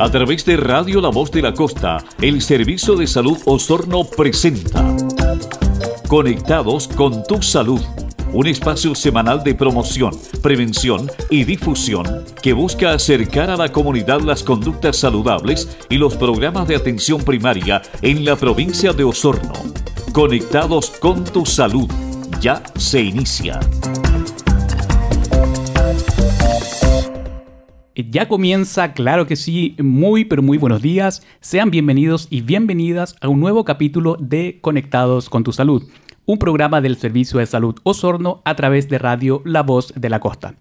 A través de Radio La Voz de la Costa, el Servicio de Salud Osorno presenta Conectados con tu Salud, un espacio semanal de promoción, prevención y difusión que busca acercar a la comunidad las conductas saludables y los programas de atención primaria en la provincia de Osorno. Conectados con tu Salud ya se inicia. Eh, ya comienza, claro que sí, muy pero muy buenos días. Sean bienvenidos y bienvenidas a un nuevo capítulo de Conectados con tu Salud, un programa del Servicio de Salud Osorno a través de Radio La Voz de la Costa.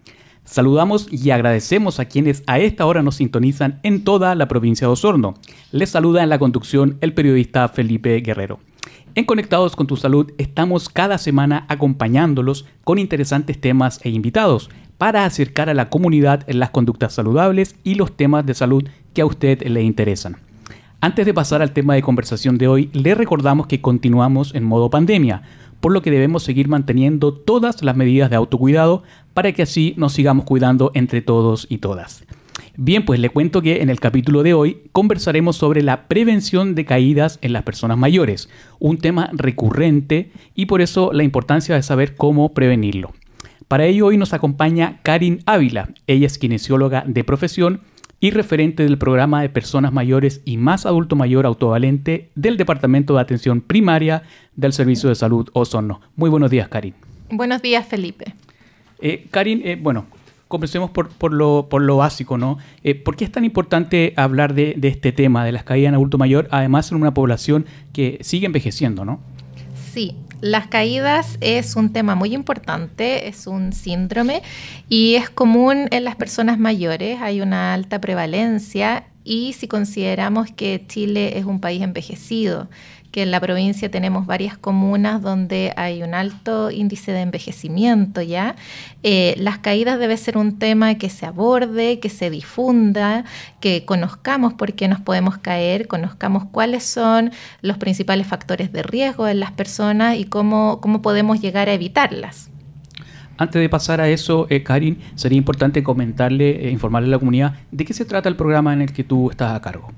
Saludamos y agradecemos a quienes a esta hora nos sintonizan en toda la provincia de Osorno. Les saluda en la conducción el periodista Felipe Guerrero. En Conectados con tu Salud estamos cada semana acompañándolos con interesantes temas e invitados para acercar a la comunidad en las conductas saludables y los temas de salud que a usted le interesan. Antes de pasar al tema de conversación de hoy, le recordamos que continuamos en modo pandemia, por lo que debemos seguir manteniendo todas las medidas de autocuidado para que así nos sigamos cuidando entre todos y todas. Bien, pues le cuento que en el capítulo de hoy conversaremos sobre la prevención de caídas en las personas mayores, un tema recurrente y por eso la importancia de saber cómo prevenirlo. Para ello hoy nos acompaña Karin Ávila. Ella es kinesióloga de profesión y referente del programa de personas mayores y más adulto mayor autovalente del Departamento de Atención Primaria del Servicio de Salud Osorno. Muy buenos días, Karin. Buenos días, Felipe. Eh, Karin, eh, bueno, comencemos por, por, lo, básico, ¿no? Eh, ¿Por qué es tan importante hablar de, de, este tema, de las caídas en adulto mayor, además en una población que sigue envejeciendo, ¿no? Sí, las caídas es un tema muy importante, es un síndrome y es común en las personas mayores, hay una alta prevalencia y si consideramos que Chile es un país envejecido, que en la provincia tenemos varias comunas donde hay un alto índice de envejecimiento ya. Eh, las caídas debe ser un tema que se aborde, que se difunda, que conozcamos por qué nos podemos caer, conozcamos cuáles son los principales factores de riesgo en las personas y cómo, podemos llegar a evitarlas. Antes de pasar a eso, eh, Karin, sería importante comentarle, eh, informarle a la comunidad de qué se trata el programa en el que tú estás a cargo.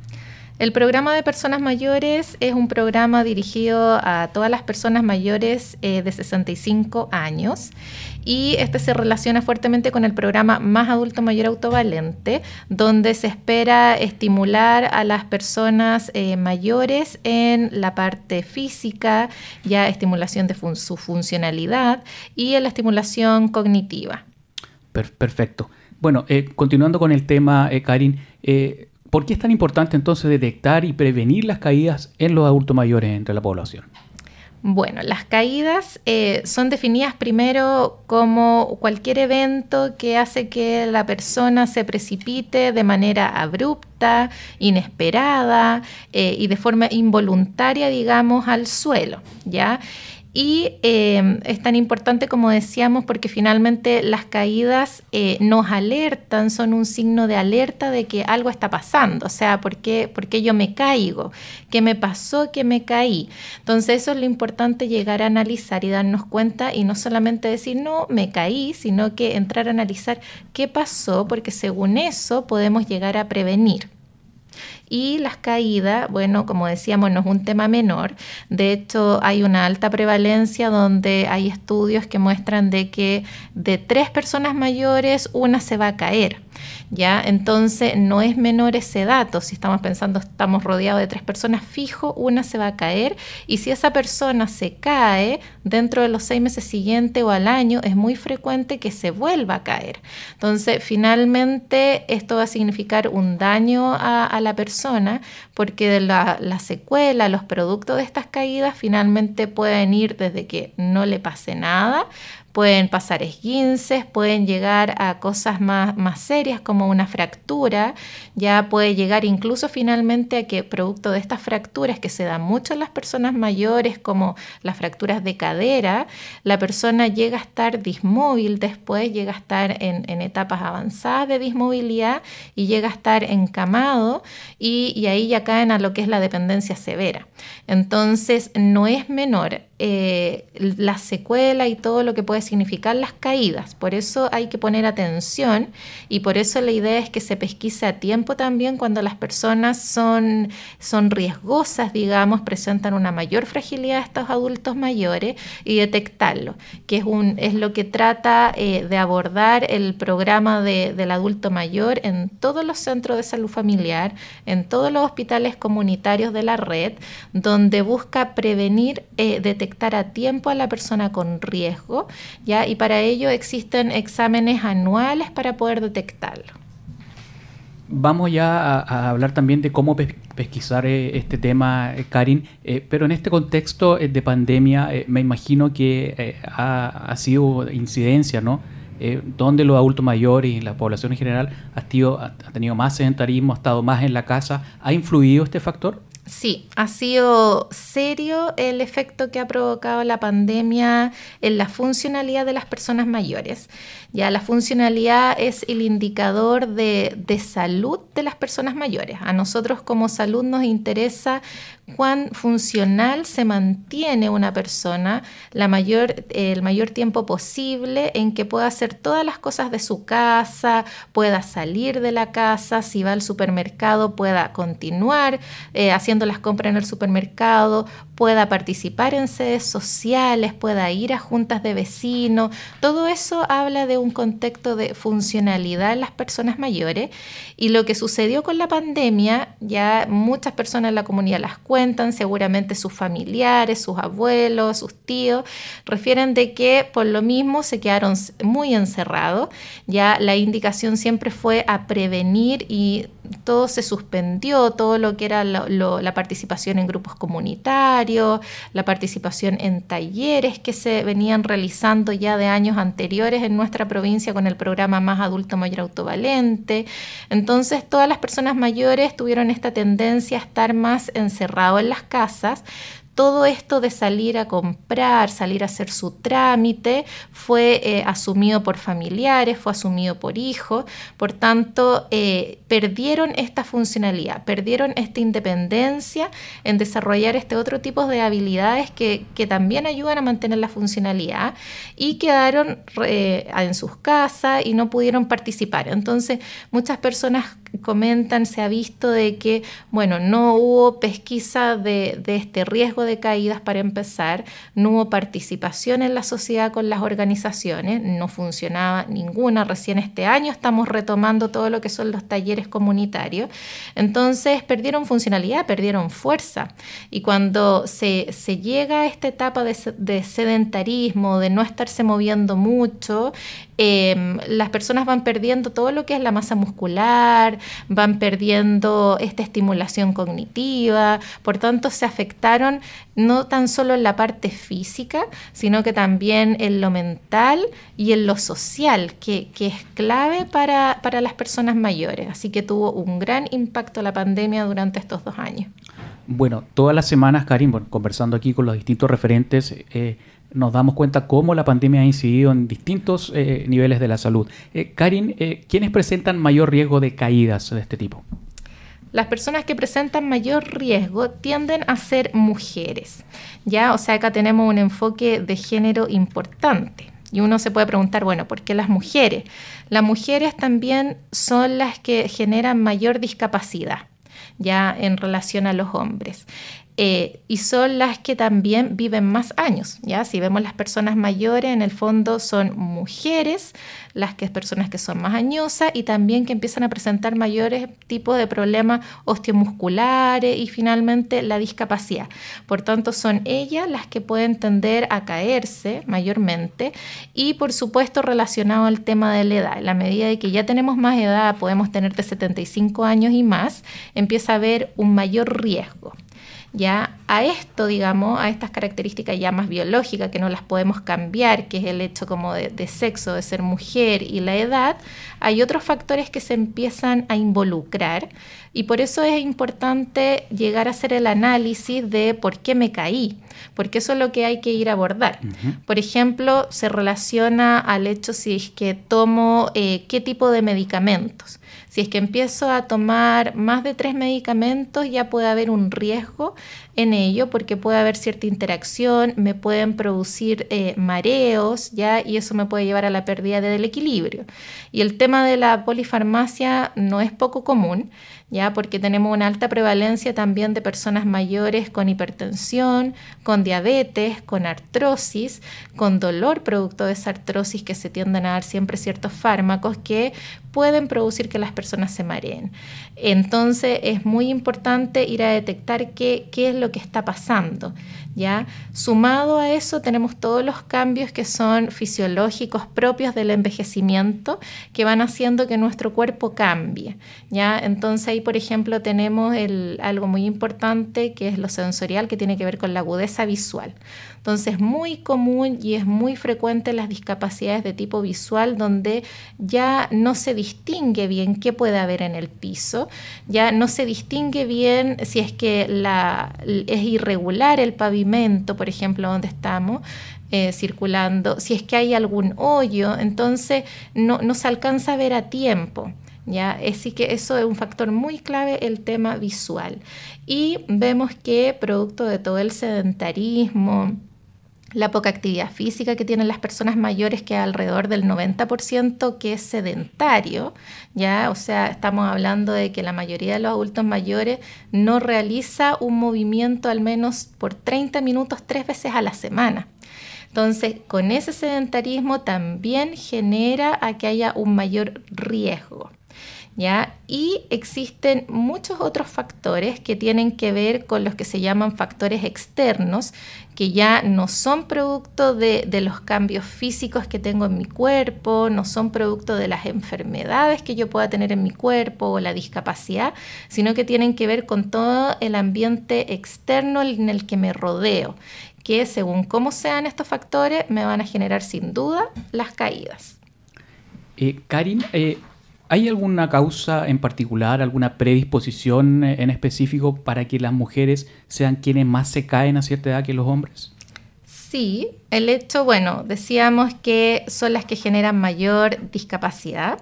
El programa de personas mayores es un programa dirigido a todas las personas mayores eh, de 65 años y este se relaciona fuertemente con el programa Más Adulto Mayor Autovalente, donde se espera estimular a las personas eh, mayores en la parte física, ya estimulación de su funcionalidad y en la estimulación cognitiva. perfecto. Bueno, eh, continuando con el tema, Karin, ¿Por qué es tan importante entonces detectar y prevenir las caídas en los adultos mayores entre la población? Bueno, las caídas eh, son definidas primero como cualquier evento que hace que la persona se precipite de manera abrupta, inesperada eh, y de forma involuntaria, digamos, al suelo, ¿ya? Y em, es tan importante como decíamos porque finalmente las caídas eh, nos alertan, son un signo de alerta de que algo está pasando, o sea, ¿por qué, yo me caigo? ¿Qué me pasó que me caí? Entonces eso es lo importante llegar a analizar y darnos cuenta y no solamente decir no, me caí, sino que entrar a analizar qué pasó porque según eso podemos llegar a prevenir y las caídas, bueno, como decíamos, no es un tema menor. De hecho, hay una alta prevalencia donde hay estudios que muestran de que de tres personas mayores, una se va a caer. ¿ya? Entonces no es menor ese dato, si estamos pensando estamos rodeados de tres personas, fijo, una se va a caer y si esa persona se cae dentro de los seis meses siguientes o al año, es muy frecuente que se vuelva a caer. Entonces finalmente esto va a significar un daño a, la persona porque la secuela, los productos de estas caídas finalmente pueden ir desde que no le pase nada pueden pasar esguinces, pueden llegar a cosas más, más serias como una fractura, ya puede llegar incluso finalmente a que producto de estas fracturas que se dan mucho en las personas mayores como las fracturas de cadera, la persona llega a estar dismóvil después, llega a estar en, etapas avanzadas de dismovilidad y llega a estar encamado y, y ahí ya caen a lo que es la dependencia severa. Entonces no es menor eh, la secuela y todo lo que puede significar las caídas. Por eso hay que poner atención y por eso la idea es que se pesquise a tiempo también cuando las personas son, son riesgosas, digamos, presentan una mayor fragilidad a estos adultos mayores y detectarlo, que es, un, es lo que trata eh, de abordar el programa del adulto mayor en todos los centros de salud familiar, en todos los hospitales comunitarios de la red, donde busca prevenir, eh, detectar a tiempo a la persona con riesgo, ¿ya? Y para ello existen exámenes anuales para poder detectarlo. Vamos ya a, hablar también de cómo pesquisar eh, este tema, eh, Karin, eh, pero en este contexto de pandemia me imagino que ha, ha, sido incidencia, ¿no? Eh, donde los adultos mayores y la población en general ha, tenido, ha tenido más sedentarismo, ha estado más en la casa. ¿Ha influido este factor? Sí, ha sido serio el efecto que ha provocado la pandemia en la funcionalidad de las personas mayores. Ya la funcionalidad es el indicador de, salud de las personas mayores. A nosotros como salud nos interesa cuán funcional se mantiene una persona el mayor tiempo posible en que pueda hacer todas las cosas de su casa, pueda salir de la casa, si va al supermercado pueda continuar eh, haciendo las compras en el supermercado, pueda participar en sedes sociales, pueda ir a juntas de vecinos. Todo eso habla de un contexto de funcionalidad en las personas mayores. Y lo que sucedió con la pandemia, ya muchas personas en la comunidad las cuentan, seguramente sus familiares, sus abuelos, sus tíos, refieren de que por lo mismo se quedaron muy encerrados. Ya la indicación siempre fue a prevenir y todo se suspendió, todo lo que era la participación en grupos comunitarios la participación en talleres que se venían realizando ya de años anteriores en nuestra provincia con el programa Más Adulto Mayor Autovalente. Entonces, todas las personas mayores tuvieron esta tendencia a estar más encerrado en las casas, todo esto de salir a comprar, salir a hacer su trámite, fue eh, asumido por familiares, fue asumido por hijos, por tanto, eh, perdieron esta funcionalidad, perdieron esta independencia en desarrollar este otro tipo de habilidades que, también ayudan a mantener la funcionalidad y quedaron eh, en sus casas y no pudieron participar. Entonces, muchas personas comentan, se ha visto de que, bueno, no hubo pesquisa de, de este riesgo caídas para empezar, no hubo participación en la sociedad con las organizaciones, no funcionaba ninguna, recién este año estamos retomando todo lo que son los talleres comunitarios, entonces perdieron funcionalidad, perdieron fuerza y cuando se, llega a esta etapa de, de sedentarismo, de no estarse moviendo mucho, Em, las personas van perdiendo todo lo que es la masa muscular, van perdiendo esta estimulación cognitiva, por tanto se afectaron no tan solo en la parte física, sino que también en lo mental y en lo social, que, es clave para, las personas mayores. Así que tuvo un gran impacto la pandemia durante estos dos años. Bueno, todas las semanas, Karim, conversando aquí con los distintos referentes, eh, nos damos cuenta cómo la pandemia ha incidido en distintos eh, niveles de la salud. Eh, Karin, eh, ¿quiénes presentan mayor riesgo de caídas de este tipo? Las personas que presentan mayor riesgo tienden a ser mujeres, ¿ya? O sea, acá tenemos un enfoque de género importante. Y uno se puede preguntar, bueno, ¿por qué las mujeres? Las mujeres también son las que generan mayor discapacidad ya en relación a los hombres. Eh, y son las que también viven más años. ¿ya? Si vemos las personas mayores, en el fondo son mujeres, las que, personas que son más añosas y también que empiezan a presentar mayores tipos de problemas osteomusculares y finalmente la discapacidad. Por tanto, son ellas las que pueden tender a caerse mayormente y por supuesto relacionado al tema de la edad. En la medida de que ya tenemos más edad, podemos tener de 75 años y más, empieza a haber un mayor riesgo. Yeah. a esto, digamos, a estas características ya más biológicas que no las podemos cambiar, que es el hecho como de, sexo, de ser mujer y la edad, hay otros factores que se empiezan a involucrar y por eso es importante llegar a hacer el análisis de por qué me caí, porque eso es lo que hay que ir a abordar. Por ejemplo, se relaciona al hecho si es que tomo eh, qué tipo de medicamentos. Si es que empiezo a tomar más de tres medicamentos, ya puede haber un riesgo en el ello porque puede haber cierta interacción, me pueden producir eh, mareos, ¿ya? Y eso me puede llevar a la pérdida del equilibrio. Y el tema de la polifarmacia no es poco común. ¿ya? Porque tenemos una alta prevalencia también de personas mayores con hipertensión, con diabetes, con artrosis, con dolor producto de esa artrosis que se tienden a dar siempre ciertos fármacos que pueden producir que las personas se mareen. Entonces es muy importante ir a detectar qué es lo que está pasando. ¿ya? Sumado a eso tenemos todos los cambios que son fisiológicos propios del envejecimiento que van haciendo que nuestro cuerpo cambie, ¿ya? Entonces ahí, por ejemplo, tenemos algo muy importante que es lo sensorial que tiene que ver con la agudeza visual. Entonces es muy común y es muy frecuente las discapacidades de tipo visual donde ya no se distingue bien qué puede haber en el piso, ya no se distingue bien si es que la, es irregular el pavimento, por ejemplo, donde estamos, eh, circulando, si es que hay algún hoyo, entonces no, no se alcanza a ver a tiempo. ¿ya? Así que eso es un factor muy clave, el tema visual. Y vemos que producto de todo el sedentarismo, la poca actividad física que tienen las personas mayores, que es alrededor del 90% que es sedentario, ¿ya? O sea, estamos hablando de que la mayoría de los adultos mayores no realiza un movimiento al menos por 30 minutos tres veces a la semana. Entonces, con ese sedentarismo también genera a que haya un mayor riesgo. Y existen muchos otros factores que tienen que ver con los que se llaman factores externos, que ya no son producto de, los cambios físicos que tengo en mi cuerpo, no son producto de las enfermedades que yo pueda tener en mi cuerpo o la discapacidad, sino que tienen que ver con todo el ambiente externo en el que me rodeo que según cómo sean estos factores me van a generar sin duda las caídas. Eh, Karin, eh, ¿Hay alguna causa en particular, alguna predisposición en específico para que las mujeres sean quienes más se caen a cierta edad que los hombres? Sí, el hecho, bueno, decíamos que son las que generan mayor discapacidad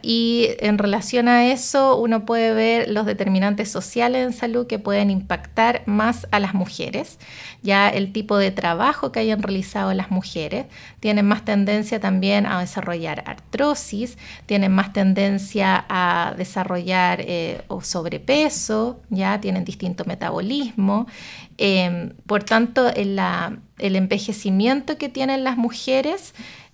y en relación a eso, uno puede ver los determinantes sociales en salud que pueden impactar más a las mujeres, ya el tipo de trabajo que hayan realizado las mujeres, tienen más tendencia también a desarrollar artrosis, tienen más tendencia a desarrollar eh, sobrepeso, ya tienen distinto metabolismo, em, por tanto, el envejecimiento que tienen las mujeres,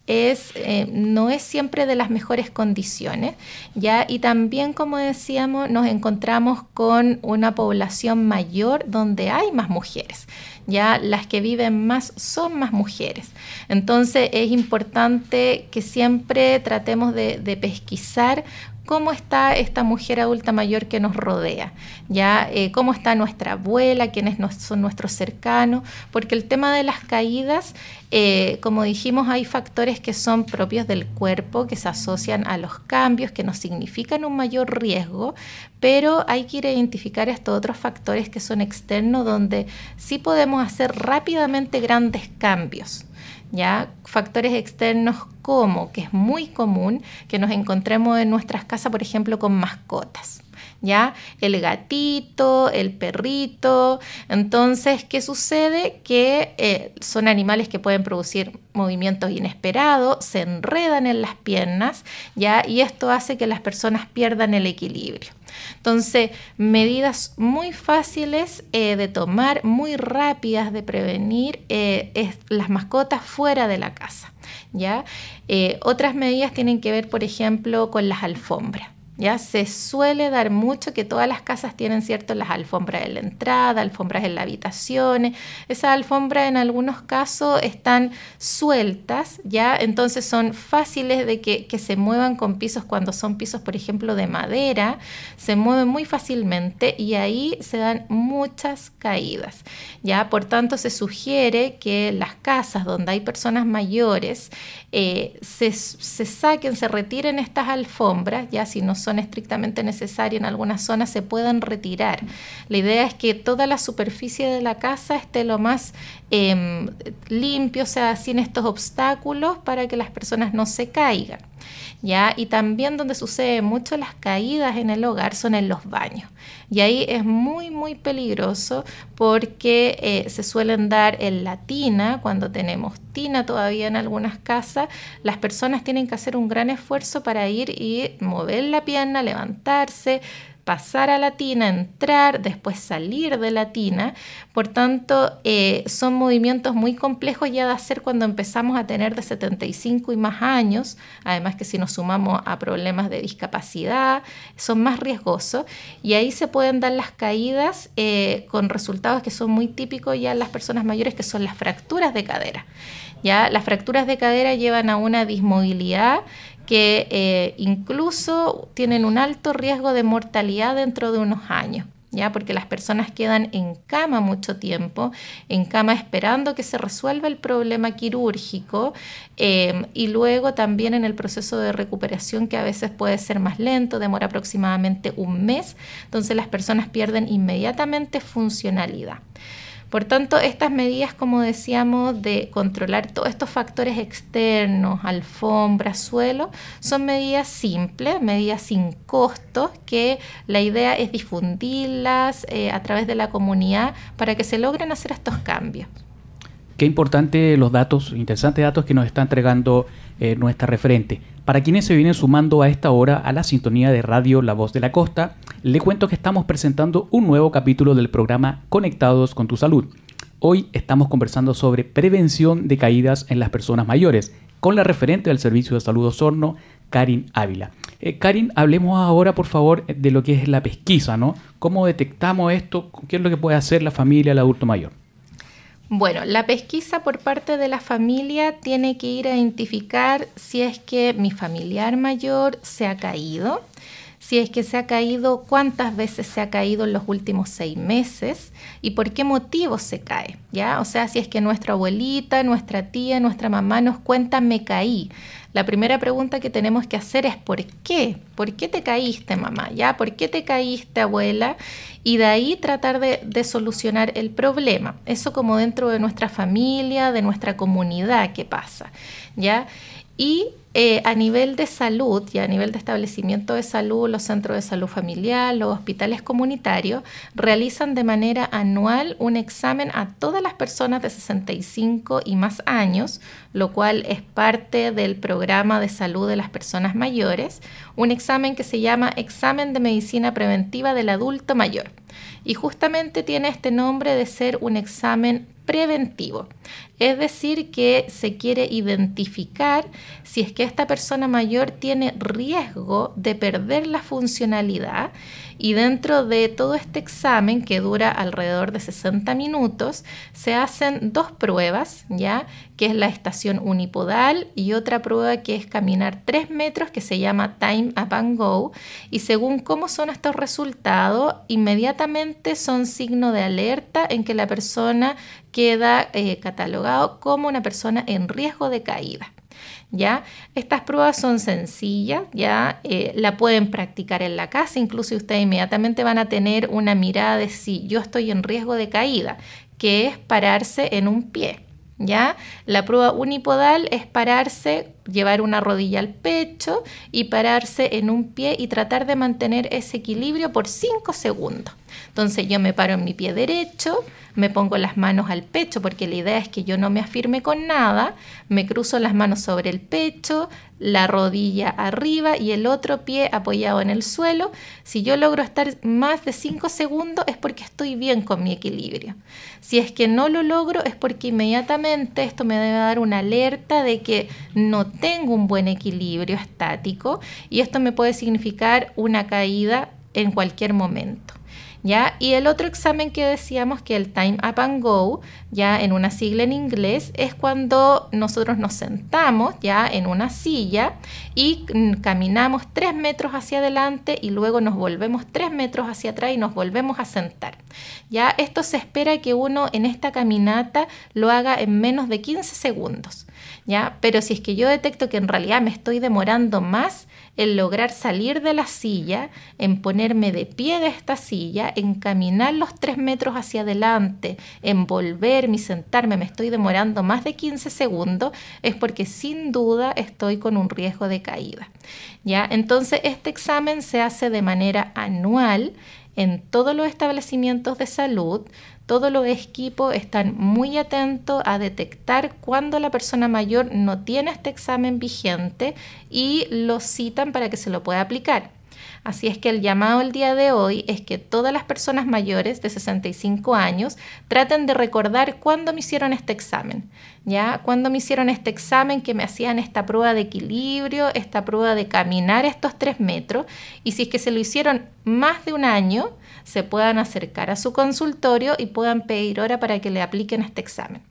eh, no es siempre de las mejores condiciones, ¿ya? Y también, como decíamos, nos encontramos con una población mayor donde hay más mujeres, ¿ya? Las que viven más son más mujeres. Entonces, es importante que siempre tratemos de, de pesquisar cómo está esta mujer adulta mayor que nos rodea, ya eh, cómo está nuestra abuela, quiénes son nuestros cercanos, porque el tema de las caídas, eh, como dijimos, hay factores que son propios del cuerpo, que se asocian a los cambios, que nos significan un mayor riesgo, pero hay que ir identificar estos otros factores que son externos, donde sí podemos hacer rápidamente grandes cambios. ¿ya? Factores externos como, que es muy común, que nos encontremos en nuestras casas, por ejemplo, con mascotas. ¿Ya? El gatito, el perrito. Entonces, ¿qué sucede? Que eh, son animales que pueden producir movimientos inesperados, se enredan en las piernas, ¿ya? Y esto hace que las personas pierdan el equilibrio. Entonces, medidas muy fáciles eh, de tomar, muy rápidas de prevenir eh, las mascotas fuera de la casa. ¿ya? Eh, otras medidas tienen que ver, por ejemplo, con las alfombras. ¿ya? Se suele dar mucho que todas las casas tienen, ¿cierto? Las alfombras en la entrada, alfombras en las habitaciones. Esas alfombras en algunos casos están sueltas, ¿ya? Entonces son fáciles de que, se muevan con pisos cuando son pisos, por ejemplo, de madera. Se mueven muy fácilmente y ahí se dan muchas caídas, ¿ya? Por tanto, se sugiere que las casas donde hay personas mayores eh, se, saquen, se retiren estas alfombras, ya si no son estrictamente necesarias en algunas zonas se puedan retirar. La idea es que toda la superficie de la casa esté lo más Em, limpio, o sea, sin estos obstáculos para que las personas no se caigan. ¿ya? Y también donde sucede mucho las caídas en el hogar son en los baños. Y ahí es muy, muy peligroso porque eh, se suelen dar en la tina, cuando tenemos tina todavía en algunas casas, las personas tienen que hacer un gran esfuerzo para ir y mover la pierna, levantarse, pasar a la tina, entrar, después salir de la tina. Por tanto, eh, son movimientos muy complejos ya de hacer cuando empezamos a tener de 75 y más años, además que si nos sumamos a problemas de discapacidad, son más riesgosos y ahí se pueden dar las caídas eh, con resultados que son muy típicos ya en las personas mayores, que son las fracturas de cadera. Ya las fracturas de cadera llevan a una dismovilidad que eh, incluso tienen un alto riesgo de mortalidad dentro de unos años. ¿Ya? Porque las personas quedan en cama mucho tiempo, en cama esperando que se resuelva el problema quirúrgico em, y luego también en el proceso de recuperación que a veces puede ser más lento, demora aproximadamente un mes, entonces las personas pierden inmediatamente funcionalidad. Por tanto, estas medidas, como decíamos, de controlar todos estos factores externos, alfombra, suelo, son medidas simples, medidas sin costos, que la idea es difundirlas eh, a través de la comunidad para que se logren hacer estos cambios. Qué importante los datos, interesantes datos que nos está entregando eh, nuestra referente. Para quienes se vienen sumando a esta hora a la sintonía de Radio La Voz de la Costa, le cuento que estamos presentando un nuevo capítulo del programa Conectados con tu Salud. Hoy estamos conversando sobre prevención de caídas en las personas mayores con la referente del Servicio de Salud Osorno, Karin Ávila. Eh, Karin, hablemos ahora, por favor, de lo que es la pesquisa, ¿no? ¿Cómo detectamos esto? ¿Qué es lo que puede hacer la familia, el adulto mayor? Bueno, la pesquisa por parte de la familia tiene que ir a identificar si es que mi familiar mayor se ha caído, si es que se ha caído, cuántas veces se ha caído en los últimos seis meses y por qué motivo se cae, ¿ya? O sea, si es que nuestra abuelita, nuestra tía, nuestra mamá nos cuenta, me caí, la primera pregunta que tenemos que hacer es ¿por qué? ¿Por qué te caíste, mamá? ¿Ya? ¿Por qué te caíste, abuela? Y de ahí tratar de, solucionar el problema. Eso como dentro de nuestra familia, de nuestra comunidad, ¿qué pasa? ¿Ya? Y eh, a nivel de salud y a nivel de establecimiento de salud, los centros de salud familiar, los hospitales comunitarios realizan de manera anual un examen a todas las personas de 65 y más años, lo cual es parte del programa de salud de las personas mayores, un examen que se llama Examen de Medicina Preventiva del Adulto Mayor. Y justamente tiene este nombre de ser un examen preventivo. Es decir, que se quiere identificar si es que esta persona mayor tiene riesgo de perder la funcionalidad y dentro de todo este examen que dura alrededor de 60 minutos se hacen dos pruebas, ¿ya? Que es la estación unipodal y otra prueba que es caminar 3 metros que se llama Time Up and Go y según cómo son estos resultados inmediatamente son signo de alerta en que la persona queda eh, catalogada como una persona en riesgo de caída. ¿Ya? Estas pruebas son sencillas, ya eh, la pueden practicar en la casa, incluso ustedes inmediatamente van a tener una mirada de si yo estoy en riesgo de caída, que es pararse en un pie. ¿Ya? La prueba unipodal es pararse, llevar una rodilla al pecho y pararse en un pie y tratar de mantener ese equilibrio por 5 segundos. Entonces yo me paro en mi pie derecho, me pongo las manos al pecho, porque la idea es que yo no me afirme con nada, me cruzo las manos sobre el pecho, la rodilla arriba y el otro pie apoyado en el suelo. Si yo logro estar más de 5 segundos es porque estoy bien con mi equilibrio. Si es que no lo logro es porque inmediatamente esto me debe dar una alerta de que no tengo un buen equilibrio estático y esto me puede significar una caída en cualquier momento. Y el otro examen que decíamos que el time up and go, ya en una sigla en inglés, es cuando nosotros nos sentamos ya en una silla y caminamos tres metros hacia adelante y luego nos volvemos tres metros hacia atrás y nos volvemos a sentar. Ya esto se espera que uno en esta caminata lo haga en menos de 15 segundos. ¿Ya? Pero si es que yo detecto que en realidad me estoy demorando más en lograr salir de la silla, en ponerme de pie de esta silla, encaminar los tres metros hacia adelante, envolverme y sentarme, me estoy demorando más de 15 segundos, es porque sin duda estoy con un riesgo de caída. ¿ya? Entonces, este examen se hace de manera anual en todos los establecimientos de salud, todos los equipos están muy atentos a detectar cuando la persona mayor no tiene este examen vigente y lo citan para que se lo pueda aplicar. Así es que el llamado el día de hoy es que todas las personas mayores de 65 años traten de recordar cuándo me hicieron este examen, ¿ya? Cuándo me hicieron este examen que me hacían esta prueba de equilibrio, esta prueba de caminar estos tres metros y si es que se lo hicieron más de un año, se puedan acercar a su consultorio y puedan pedir hora para que le apliquen este examen.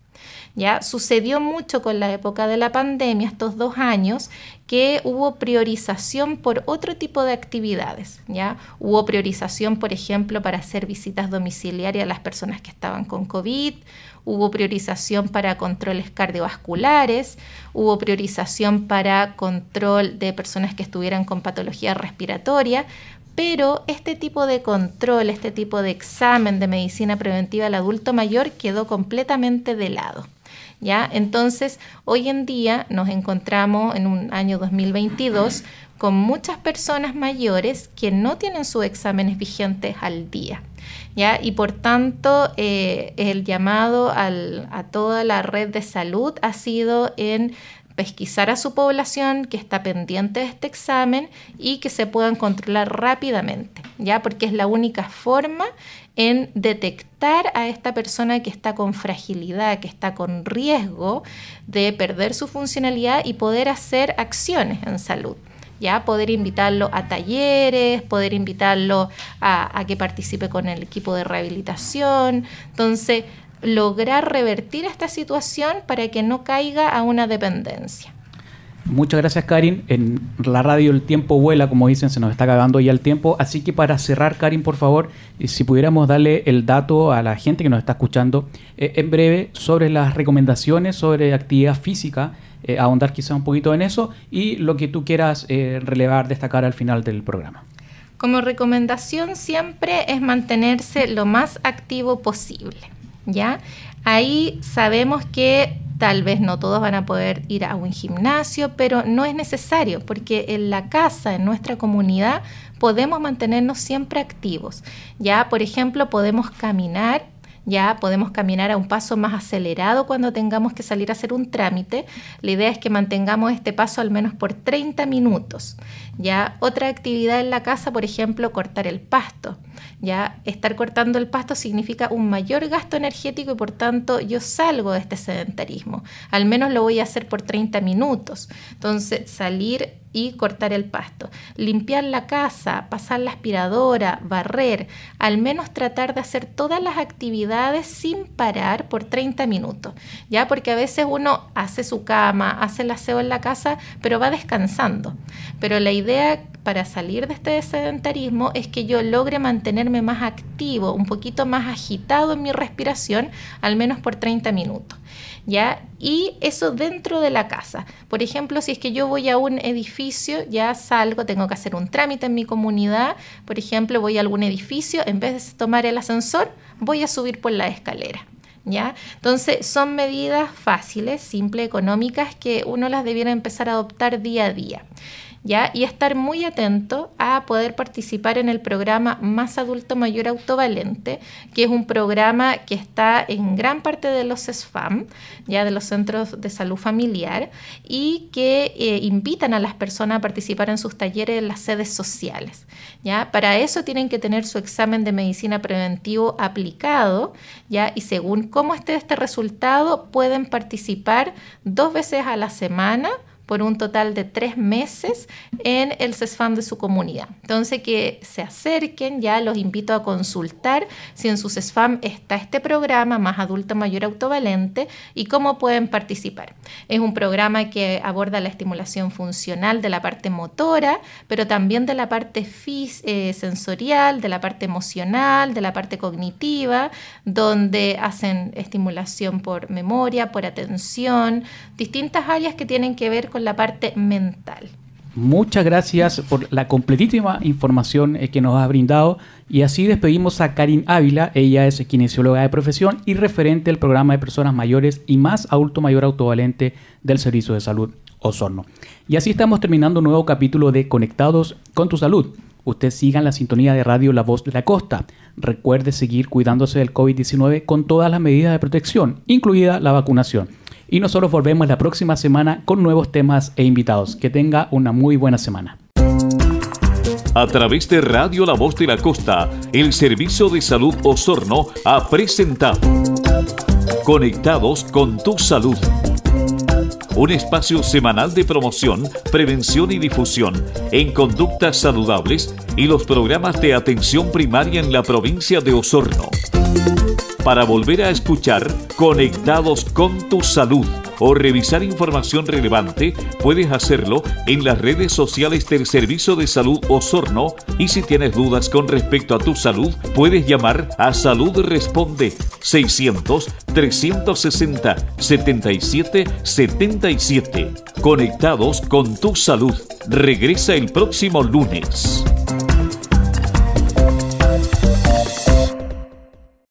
¿ya? Sucedió mucho con la época de la pandemia, estos dos años, que hubo priorización por otro tipo de actividades, ¿ya? Hubo priorización, por ejemplo, para hacer visitas domiciliarias a las personas que estaban con COVID, hubo priorización para controles cardiovasculares, hubo priorización para control de personas que estuvieran con patología respiratoria, pero este tipo de control, este tipo de examen de medicina preventiva al adulto mayor quedó completamente de lado. Entonces, hoy en día nos encontramos en un año 2022 con muchas personas mayores que no tienen sus exámenes vigentes al día. Y por tanto, eh, el llamado a toda la red de salud ha sido en pesquisar a su población que está pendiente de este examen y que se puedan controlar rápidamente, ¿ya? Porque es la única forma en detectar a esta persona que está con fragilidad, que está con riesgo de perder su funcionalidad y poder hacer acciones en salud. ¿ya? Poder invitarlo a talleres, poder invitarlo a, a, que participe con el equipo de rehabilitación. Entonces, lograr revertir esta situación para que no caiga a una dependencia. Muchas gracias, Karin. En la radio el tiempo vuela, como dicen, se nos está cagando ya el tiempo. Así que para cerrar, Karin, por favor, eh, si pudiéramos darle el dato a la gente que nos está escuchando eh, en breve sobre las recomendaciones sobre actividad física, eh, ahondar quizá un poquito en eso y lo que tú quieras relevar, destacar al final del programa. Como recomendación siempre es mantenerse lo más activo posible, ¿ya? Ahí sabemos que Tal vez no todos van a poder ir a un gimnasio, pero no es necesario porque en la casa, en nuestra comunidad, podemos mantenernos siempre activos. Ya, por ejemplo, podemos caminar ya podemos caminar a un paso más acelerado cuando tengamos que salir a hacer un trámite. La idea es que mantengamos este paso al menos por 30 minutos. Ya otra actividad en la casa, por ejemplo, cortar el pasto. ¿ya? Estar cortando el pasto significa un mayor gasto energético y por tanto yo salgo de este sedentarismo. Al menos lo voy a hacer por 30 minutos. Entonces, salir y cortar el pasto. Limpiar la casa, pasar la aspiradora, barrer, al menos tratar de hacer todas las actividades sin parar por 30 minutos. Ya porque a veces uno hace su cama, hace el aseo en la casa, pero va descansando. Pero la idea para salir de este sedentarismo es que yo logre mantenerme más activo, un poquito más agitado en mi respiración, al menos por 30 minutos. ¿Ya? Y eso dentro de la casa. Por ejemplo, si es que yo voy a un edificio, ya salgo, tengo que hacer un trámite en mi comunidad, por ejemplo, voy a algún edificio, en vez de tomar el ascensor, voy a subir por la escalera. ¿Ya? Entonces son medidas fáciles, simples, económicas que uno las debiera empezar a adoptar día a día. Y estar muy atento a poder participar en el programa Más Adulto Mayor Autovalente, que es un programa que está en gran parte de los SFAM, ya de los centros de salud familiar, y que eh, invitan a las personas a participar en sus talleres en las sedes sociales, ¿ya? Para eso tienen que tener su examen de medicina preventivo aplicado, ¿ya? Y según cómo esté este resultado, pueden participar dos veces a la semana por un total de tres meses en el CESFAM de su comunidad. Entonces que se acerquen, ya los invito a consultar si en su CESFAM está este programa más adulto mayor autovalente y cómo pueden participar. Es un programa que aborda la estimulación funcional de la parte motora, pero también de la parte eh, sensorial, de la parte emocional, de la parte cognitiva, donde hacen estimulación por memoria, por atención, distintas áreas que tienen que ver con la parte mental. Muchas gracias por la completísima información eh, que nos ha brindado y así despedimos a Karin Ávila, ella es kinesióloga de profesión y referente del programa de personas mayores y más adulto mayor autovalente del Servicio de Salud Osorno. Y así estamos terminando un nuevo capítulo de Conectados con tu Salud. Usted siga en la sintonía de radio La Voz de la Costa. Recuerde seguir cuidándose del COVID-19 con todas las medidas de protección, incluida la vacunación. Y nosotros volvemos la próxima semana con nuevos temas e invitados. Que tenga una muy buena semana. A través de Radio La Voz de la Costa, el Servicio de Salud Osorno ha presentado Conectados con tu Salud. Un espacio semanal de promoción, prevención y difusión en conductas saludables y los programas de atención primaria en la provincia de Osorno para volver a escuchar Conectados con tu Salud o revisar información relevante, puedes hacerlo en las redes sociales del Servicio de Salud Osorno y si tienes dudas con respecto a tu salud, puedes llamar a Salud Responde 600 360 77 77. Conectados con tu salud. Regresa el próximo lunes.